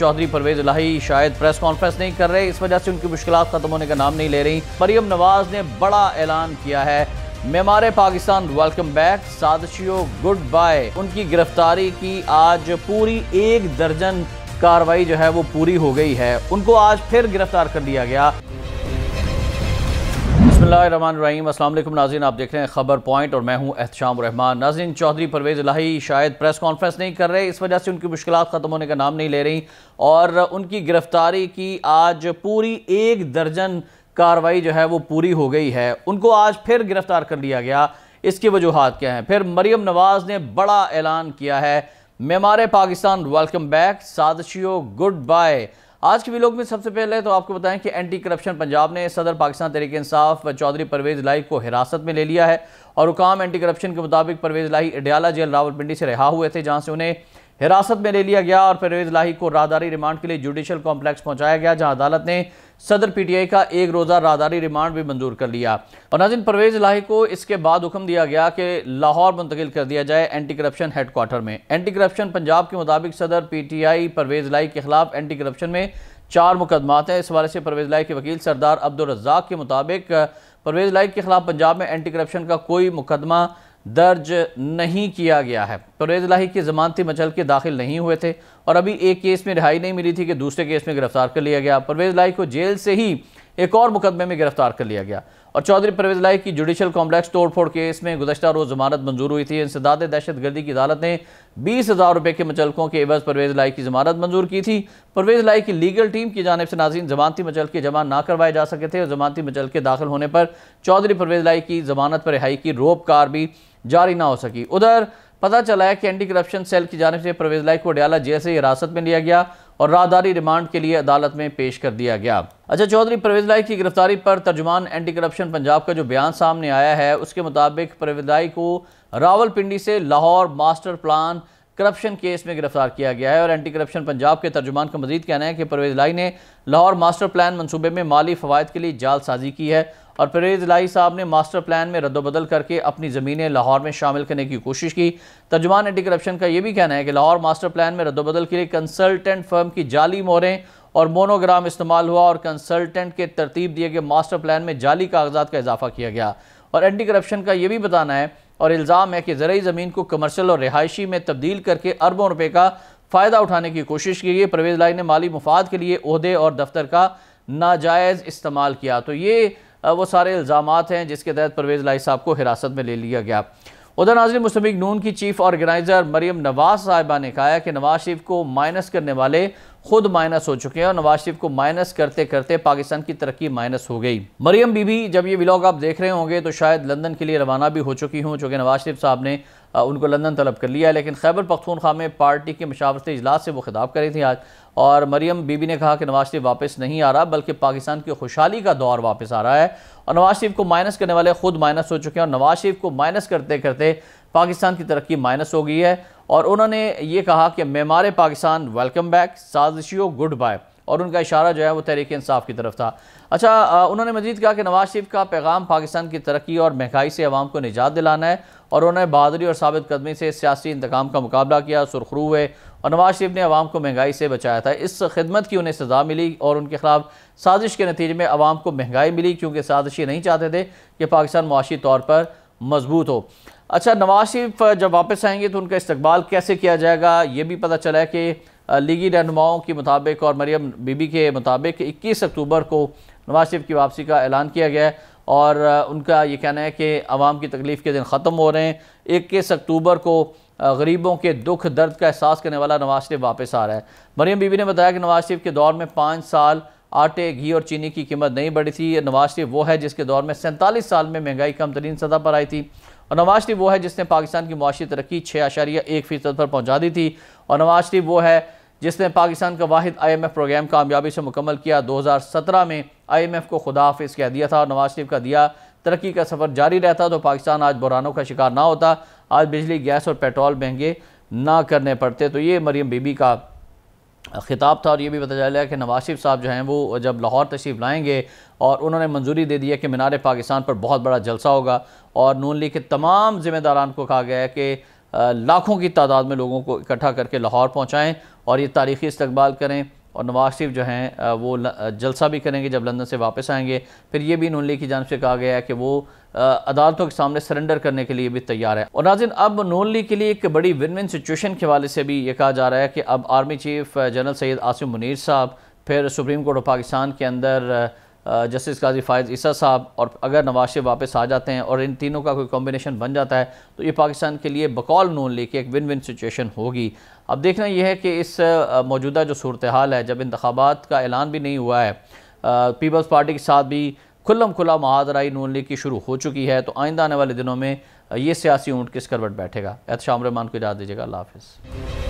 चौधरी परवेज लाही शायद press conference नहीं कर रहे इस वजह से उनकी मुश्किल खत्म होने का नाम नहीं ले रही मरियम नवाज ने बड़ा ऐलान किया है मेमारे पाकिस्तान वेलकम बैक साजिशो गुड बाय उनकी गिरफ्तारी की आज पूरी एक दर्जन कार्रवाई जो है वो पूरी हो गई है उनको आज फिर गिरफ्तार कर लिया गया बसमीम असल नाजीन आप देख रहे हैं खबर पॉइंट और मैं हूं एहतशाम रहमान नाजीन चौधरी परवेज़ लाही शायद प्रेस कॉन्फ्रेंस नहीं कर रहे इस वजह से उनकी मुश्किल ख़त्म होने का नाम नहीं ले रही और उनकी गिरफ़्तारी की आज पूरी एक दर्जन कार्रवाई जो है वो पूरी हो गई है उनको आज फिर गिरफ़्तार कर लिया गया इसकी वजूहत क्या हैं फिर मरीम नवाज़ ने बड़ा ऐलान किया है मेमार पाकिस्तान वेलकम बैक साजशियो गुड बाय आज के वीलोग में सबसे पहले तो आपको बताएं कि एंटी करप्शन पंजाब ने सदर पाकिस्तान तरीके इंसाफ चौधरी परवेज लाही को हिरासत में ले लिया है और हुकाम एंटी करप्शन के मुताबिक परवेज लाही अडियाला जेल रावलपिंडी से रिहा हुए थे जहाँ से उन्हें हिरासत में ले लिया गया और परवेज लाही को राहदारी रिमांड के लिए जुडिशल कॉम्प्लेक्स पहुंचाया गया जहां अदालत ने सदर पीटीआई का एक रोज़ा राहदारी रिमांड भी मंजूर कर लिया और नाजिन परवेज लाही को इसके बाद हुक्म दिया गया कि लाहौर मुंतकिल कर दिया जाए एंटी करप्शन हेडकोार्टर में एंटी करप्शन पंजाब के मुताबिक सदर आई परवेज लाही के खिलाफ एंटी करप्शन में चार मुकदमात हैं इस हवाले से परवेज लाही के वकील सरदार अब्दुल के मुताबिक परवेज लाही के खिलाफ पंजाब में एंटी करप्शन का कोई मुकदमा दर्ज नहीं किया गया है परवेज लाही की जमानती मचल के दाखिल नहीं हुए थे और अभी एक केस में रिहाई नहीं मिली थी कि दूसरे केस में गिरफ्तार कर लिया गया परवेज लाही को जेल से ही एक और मुकदमे में गिरफ्तार कर लिया गया और चौधरी परवेज लाही की जुडिशल कॉम्प्लेक्स तोड़फोड़ केस में गुजशत रोज जमानत मंजूर हुई थी इंसदाद दहशतगर्दी की अदालत ने बीस हज़ार रुपये के मचलकों के एवज परवेज लाई की जमानत मंजूर की थी परवेज लाई की लीगल टीम की जानब से नाजीन जमानती मचल के जमा ना करवाए जा सके थे और जमानती मचल के दाखिल होने पर चौधरी परवेज लाई की जमानत पर रिहाई की रोप कार भी जारी ना हो सकी उधर पता चला है कि एंटी करप्शन सेल की जानब से परवेज लाई को अडयाला जैसे हिरासत में लिया गया और राहदारी रिमांड के लिए अदालत में पेश कर दिया गया अच्छा चौधरी परवेज लाई की गिरफ्तारी पर तर्जुमान एंटी करप्शन पंजाब का जो बयान सामने आया है उसके मुताबिक परवेज लाई को रावलपिंडी से Lahore master plan corruption case में गिरफ्तार किया गया है और एंटी करप्शन पंजाब के तर्जुमान का मजीद कहना है कि परवेज लाई ने लाहौर मास्टर प्लान मनसूबे में माली फवायद के लिए जालसाजी की है और परवेज लाई साहब ने मास्टर प्लान में रद्दबदल करके अपनी ज़मीनें लाहौर में शामिल करने की कोशिश की तर्जुमान एंटी करप्शन का ये भी कहना है कि लाहौर मास्टर प्लान में रद्दबदल के लिए कंसल्टेंट फर्म की जाली मोहरें और मोनोग्राम इस्तेमाल हुआ और कंसल्टेंट के तरतीब दिए गए मास्टर प्लान में जाली कागजात का इजाफा किया गया और एंटी करप्शन का ये भी बताना है और इल्ज़ाम है कि ज़रूरी ज़मीन को कमर्शल और रिहायशी में तब्दील करके अरबों रुपये का फ़ायदा उठाने की कोशिश की गई परवेज़ लाई ने माली मफाद के लिए अहदे और दफ्तर का नाजायज़ इस्तेमाल किया तो ये वो सारे इल्ज़ाम हैं जिसके तहत परवेज़ लाई साहब को हिरासत में ले लिया गया उधर नाजर मुस्लिम नून की चीफ ऑर्गेनाइज़र मरियम नवाज साहिबा ने कहा कि नवाज शरीफ को माइनस करने वाले खुद माइनस हो चुके हैं और नवाज शरीफ को माइनस करते करते पाकिस्तान की तरक्की माइनस हो गई मरियम बीबी जब ये ब्लॉग आप देख रहे होंगे तो शायद लंदन के लिए रवाना भी हो चुकी हूँ चूँकि नवाज शरीफ साहब ने उनको लंदन तलब कर लिया है लेकिन खैबर पख्तूनख्वा में पार्टी के मशावरती इजलास से वो खिताब करी थी आज और मरियम बीबी ने कहा कि नवाज शरीफ वापस नहीं आ रहा बल्कि पाकिस्तान की खुशहाली का दौर वापस आ रहा है और नवाज शरीफ को माइनस करने वाले खुद माइनस हो चुके हैं और नवाज शरीफ को माइनस करते करते पाकिस्तान की तरक्की माइनस हो गई है और उन्होंने ये कहा कि मेमार पाकिस्तान वेलकम बैक साजिशियों गुड बाय और उनका इशारा जो है वो तहरीक इंसाफ की तरफ था अच्छा उन्होंने मजीद कहा कि नवाज शरीफ का पैगाम पाकिस्तान की तरक्की और महंगाई से आवाम को निजात दिलाना है और उन्होंने बहादरी और साबित कदमी से सियासी इंतकाम का मुकाबला किया सुरखरू हुए और नवाज शरीफ ने आवाम को महंगाई से बचाया था इस खिदमत की उन्हें सजा मिली और उनके खिलाफ साजिश के नतीजे में आवाम को महंगाई मिली क्योंकि साजिशी नहीं चाहते थे कि पाकिस्तान मुआशी तौर पर मजबूत हो अच्छा नवाज शरीफ जब वापस आएंगे तो उनका इस्तबाल कैसे किया जाएगा ये भी पता चला है कि लीगी रहनुमाओं के मुताबिक और मरियम बीबी के मुताबिक इक्कीस अक्टूबर को नवाज शरीफ की वापसी का ऐलान किया गया है और उनका ये कहना है कि आवाम की तकलीफ़ के दिन ख़त्म हो रहे हैं इक्कीस अक्टूबर को गरीबों के दुख दर्द का एहसास करने वाला नवाज शरीफ वापस आ रहा है मरीम बीबी ने बताया कि नवाज शरीफ के दौर में पाँच साल आटे घी और चीनी की कीमत नहीं बढ़ी थी नवाज शरीफ वो है जिसके दौर में सैंतालीस साल में महंगाई कम तरीन सतह पर आई थी और नवाज शरीफ वो है जिसने पाकिस्तान की मुआशी तरक्की छः आशारिया एक फ़ीसद पर पहुँचा दी थी और नवाज शरीफ वो है जिसने पाकिस्तान का वाद आई एम एफ़ प्रोग्राम कामयाबी से मुकम्मल किया दो हज़ार सत्रह में आई एम एफ़ को खुदाफिज कह दिया था और नवाज शरीफ का दिया तरक्की का सफ़र जारी रहता तो पाकिस्तान आज बुरानों का शिकार ना होता आज बिजली गैस और पेट्रोल महंगे ना करने पड़ते तो ये मरीम बीबी का ख़िताब था और ये भी पता चला कि नवाज शरीफ साहब जो हैं वो जब लाहौर तशरीफ़ लाएंगे और उन्होंने मंजूरी दे दी है कि मीनार पाकिस्तान पर बहुत बड़ा जलसा होगा और नून लीग के तमाम ज़िम्मेदारान को कहा गया है कि लाखों की तादाद में लोगों को इकट्ठा करके लाहौर पहुँचाएँ और ये तारीख़ी इस्तबाल करें और नवाज शरीफ जो हैं वो जलसा भी करेंगे जब लंदन से वापस आएंगे फिर ये भी नून लीग की जानब से कहा गया है कि वो अदालतों के सामने सरेंडर करने के लिए भी तैयार है और नाजिन अब नून लीग के लिए एक बड़ी विन विन सिचुएशन के हवाले से भी ये कहा जा रहा है कि अब army chief general Syed Asim Munir साहब फिर सुप्रीम कोर्ट ऑफ पाकिस्तान के अंदर जस्टिस काजी फ़ायज़ ईसा साहब और अगर नवाज शरीफ वापस आ जाते हैं और इन तीनों का कोई कॉम्बिनेशन बन जाता है तो ये पाकिस्तान के लिए बकौल नून लेके एक विन विन सिचुएशन होगी अब देखना यह है कि इस मौजूदा जो सूरत हाल है जब इंतबात का ऐलान भी नहीं हुआ है पीपल्स पार्टी के साथ भी खुल्लम खुला महादराई नून लीग की शुरू हो चुकी है तो आइंदा आने वाले दिनों में ये सियासी ऊँट किस करवट बैठेगा एहतशाम रहमान को इजाज़ दीजिएगा अल्लाह हाफिज़